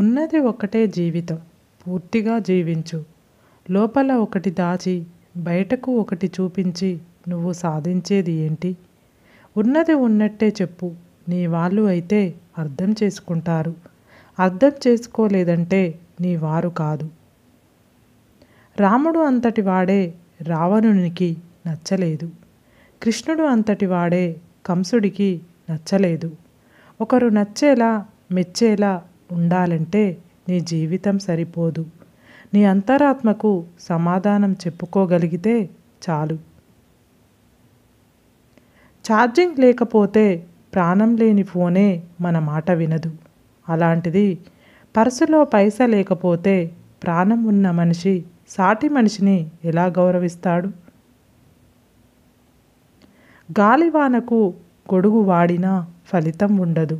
ఉన్నది ఒకటే జీవితం పూర్తిగా జీవించు లోపల ఒకటి దాచి బయటకు ఒకటి చూపించి నువ్వు సాధించేది ఏంటి ఉన్నది ఉన్నట్టే చెప్పు నీ వాళ్ళు అయితే అర్థం చేసుకుంటారు అర్థం చేసుకోలేదంటే నీ వారు కాదు రాముడు అంతటి వాడే రావణునికి నచ్చలేదు కృష్ణుడు అంతటి వాడే కంసుడికి నచ్చలేదు ఒకరు నచ్చేలా మెచ్చేలా ఉండాలంటే నీ జీవితం సరిపోదు నీ అంతరాత్మకు సమాధానం చెప్పుకోగలిగితే చాలు ఛార్జింగ్ లేకపోతే ప్రాణం లేని ఫోనే మన మాట వినదు అలాంటిది పర్సులో పైస లేకపోతే ప్రాణం ఉన్న మనిషి సాటి మనిషిని ఎలా గౌరవిస్తాడు గాలివానకు గొడుగు వాడినా ఫలితం ఉండదు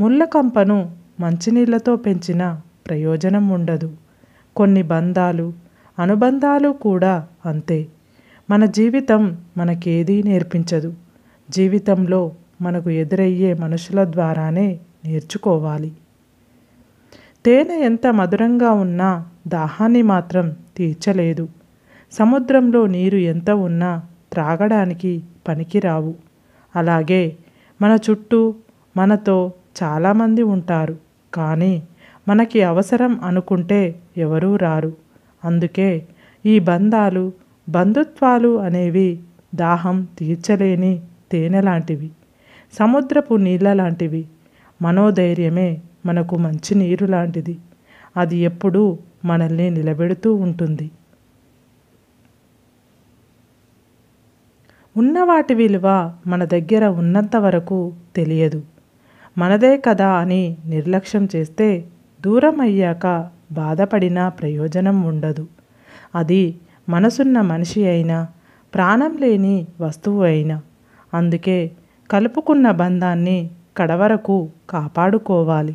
ముళ్ళకంపను మంచినీళ్లతో పెంచిన ప్రయోజనం ఉండదు కొన్ని బంధాలు అనుబంధాలు కూడా అంతే మన జీవితం మనకేదీ నేర్పించదు జీవితంలో మనకు ఎదురయ్యే మనుషుల ద్వారానే నేర్చుకోవాలి తేనె ఎంత మధురంగా ఉన్నా దాహాన్ని మాత్రం తీర్చలేదు సముద్రంలో నీరు ఎంత ఉన్నా త్రాగడానికి పనికిరావు అలాగే మన చుట్టూ మనతో చాలామంది ఉంటారు కానీ మనకి అవసరం అనుకుంటే ఎవరూ రారు అందుకే ఈ బంధాలు బంధుత్వాలు అనేవి దాహం తీర్చలేని తేనె లాంటివి సముద్రపు నీళ్ళ లాంటివి మనోధైర్యమే మనకు మంచి నీరు లాంటిది అది ఎప్పుడూ మనల్ని నిలబెడుతూ ఉంటుంది ఉన్నవాటి విలువ మన దగ్గర ఉన్నంత వరకు తెలియదు మనదే కదా అని నిర్లక్ష్యం చేస్తే దూరం అయ్యాక బాధపడినా ప్రయోజనం ఉండదు అది మనసున్న మనిషి అయినా ప్రాణం లేని వస్తువు అయినా అందుకే కలుపుకున్న బంధాన్ని కడవరకు కాపాడుకోవాలి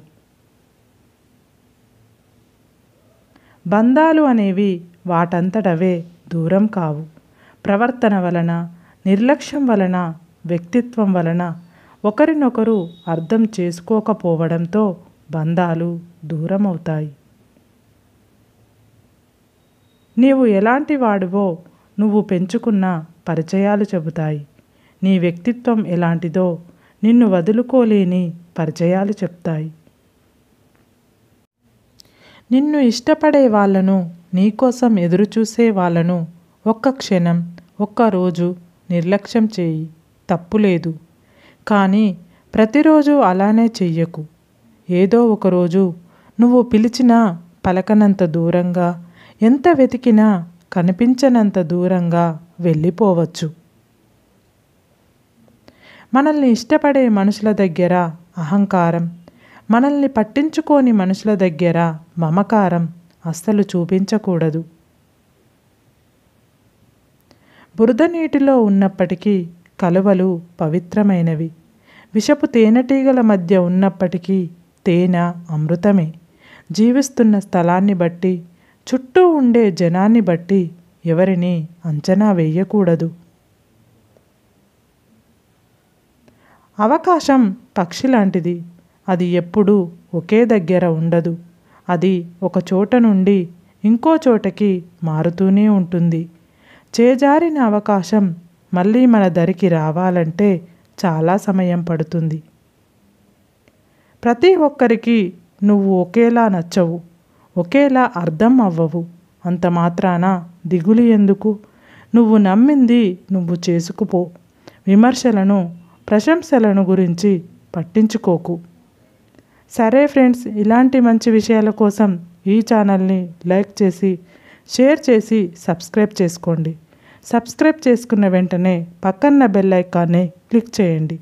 బంధాలు అనేవి వాటంతటవే దూరం కావు ప్రవర్తన వలన నిర్లక్ష్యం వలన వ్యక్తిత్వం వలన ఒకరినొకరు అర్థం చేసుకోకపోవడంతో బంధాలు దూరమవుతాయి నీవు ఎలాంటి వాడివో నువ్వు పెంచుకున్న పరిచయాలు చెబుతాయి నీ వ్యక్తిత్వం ఎలాంటిదో నిన్ను వదులుకోలేని పరిచయాలు చెప్తాయి నిన్ను ఇష్టపడే వాళ్ళను నీకోసం ఎదురుచూసే వాళ్ళను ఒక్క క్షణం ఒక్కరోజు నిర్లక్ష్యం చేయి తప్పులేదు కానీ ప్రతిరోజు అలానే చెయ్యకు ఏదో ఒకరోజు నువ్వు పిలిచినా పలకనంత దూరంగా ఎంత వెతికినా కనిపించనంత దూరంగా వెళ్ళిపోవచ్చు మనల్ని ఇష్టపడే మనుషుల దగ్గర అహంకారం మనల్ని పట్టించుకోని మనుషుల దగ్గర మమకారం అస్సలు చూపించకూడదు బురద నీటిలో ఉన్నప్పటికీ కలువలు పవిత్రమైనవి విషపు తేనెటీగల మధ్య ఉన్నప్పటికీ తేనె అమృతమే జీవిస్తున్న స్థలాన్ని బట్టి చుట్టూ ఉండే జనాన్ని బట్టి ఎవరిని అంచనా వేయకూడదు అవకాశం పక్షి లాంటిది అది ఎప్పుడూ ఒకే దగ్గర ఉండదు అది ఒక చోట నుండి ఇంకో చోటకి మారుతూనే ఉంటుంది చేజారిన అవకాశం మళ్ళీ మన దరికి రావాలంటే చాలా సమయం పడుతుంది ప్రతి ఒక్కరికి నువ్వు ఒకేలా నచ్చవు ఒకేలా అర్థం అవ్వవు అంత మాత్రాన దిగులు ఎందుకు నువ్వు నమ్మింది నువ్వు చేసుకుపో విమర్శలను ప్రశంసలను గురించి పట్టించుకోకు సరే ఫ్రెండ్స్ ఇలాంటి మంచి విషయాల కోసం ఈ ఛానల్ని లైక్ చేసి షేర్ చేసి సబ్స్క్రైబ్ చేసుకోండి సబ్స్క్రైబ్ చేసుకున్న వెంటనే పక్కన్న బెల్ ఐకాన్ని క్లిక్ చేయండి